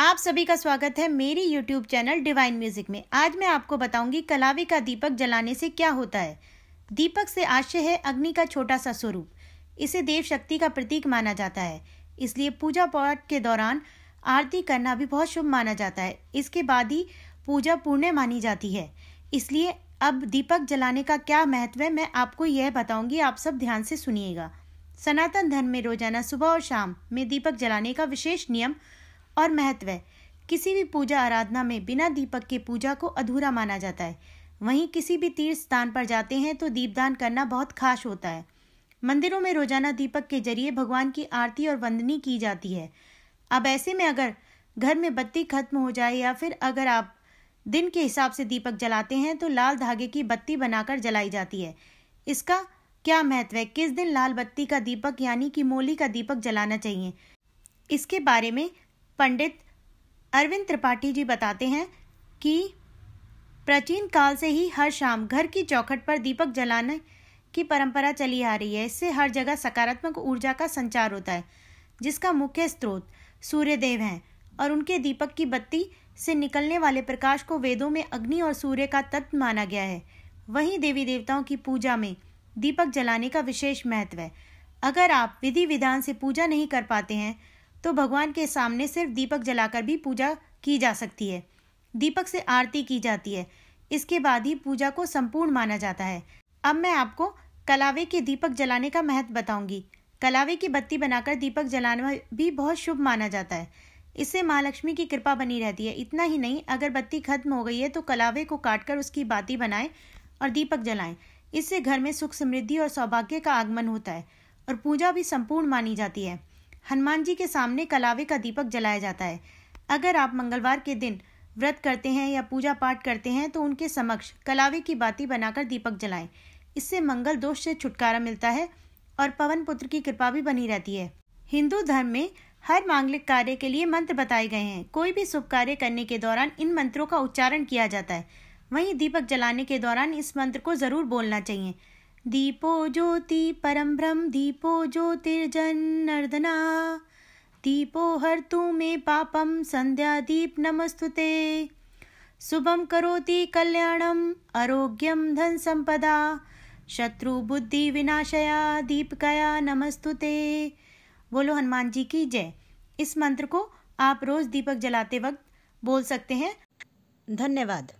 आप सभी का स्वागत है मेरी YouTube चैनल डिवाइन म्यूजिक में आज मैं आपको बताऊंगी कलावे का दीपक जलाने से क्या होता है दीपक से आशय है अग्नि का छोटा सा स्वरूप इसे देव शक्ति का प्रतीक माना जाता है इसलिए पूजा पाठ के दौरान आरती करना भी बहुत शुभ माना जाता है इसके बाद ही पूजा पूर्ण मानी जाती है इसलिए अब दीपक जलाने का क्या महत्व है मैं आपको यह बताऊंगी आप सब ध्यान से सुनिएगा सनातन धर्म में रोजाना सुबह और शाम में दीपक जलाने का विशेष नियम और महत्व है किसी भी पूजा आराधना में बिना दीपक के पूजा को अधूरा माना जाता है वहीं किसी भी तीर्थ स्थान पर जाते हैं तो दीपदान करना बहुत खास होता है मंदिरों में रोजाना दीपक के जरिए भगवान की आरती और वंदनी की जाती है अब ऐसे में अगर घर में बत्ती खत्म हो जाए या फिर अगर आप दिन के हिसाब से दीपक जलाते हैं तो लाल धागे की बत्ती बनाकर जलाई जाती है इसका क्या महत्व है किस दिन लाल बत्ती का दीपक यानी कि मोली का दीपक जलाना चाहिए इसके बारे में पंडित अरविंद त्रिपाठी जी बताते हैं कि प्राचीन काल से ही हर शाम घर की चौखट पर दीपक जलाने की परंपरा चली आ रही है इससे हर जगह सकारात्मक ऊर्जा का संचार होता है जिसका मुख्य स्रोत सूर्यदेव हैं और उनके दीपक की बत्ती से निकलने वाले प्रकाश को वेदों में अग्नि और सूर्य का तत्व माना गया है वहीं देवी देवताओं की पूजा में दीपक जलाने का विशेष महत्व है अगर आप विधि विधान से पूजा नहीं कर पाते हैं तो भगवान के सामने सिर्फ दीपक जलाकर भी पूजा की जा सकती है दीपक से आरती की जाती है इसके बाद ही पूजा को संपूर्ण माना जाता है अब मैं आपको कलावे के दीपक जलाने का महत्व बताऊंगी कलावे की बत्ती बनाकर दीपक जलाना भी बहुत शुभ माना जाता है इससे महालक्ष्मी की कृपा बनी रहती है इतना ही नहीं अगर बत्ती खत्म हो गई है तो कलावे को काटकर उसकी बाती बनाएं और दीपक जलाएं इससे घर में सुख समृद्धि और सौभाग्य का आगमन होता है और पूजा भी संपूर्ण मानी जाती है हनुमान जी के सामने कलावे का दीपक जलाया जाता है अगर आप मंगलवार के दिन व्रत करते हैं या पूजा पाठ करते हैं तो उनके समक्ष कलावे की बाती बनाकर दीपक जलाएं इससे मंगल दोष से छुटकारा मिलता है और पवन पुत्र की कृपा भी बनी रहती है हिंदू धर्म में हर मांगलिक कार्य के लिए मंत्र बताए गए हैं कोई भी शुभ कार्य करने के दौरान इन मंत्रों का उच्चारण किया जाता है वहीं दीपक जलाने के दौरान इस मंत्र को जरूर बोलना चाहिए दीपो ज्योति परम ब्रह्म दीपो ज्योतिर्जनर्दना दीपो हर तू मे पापम संध्या दीप नमस्तुते शुभम करोति कल्याणम आरोग्यम धन संपदा शत्रु बुद्धि विनाशया दीपकया नमस्तुते बोलो हनुमान जी की जय इस मंत्र को आप रोज दीपक जलाते वक्त बोल सकते हैं धन्यवाद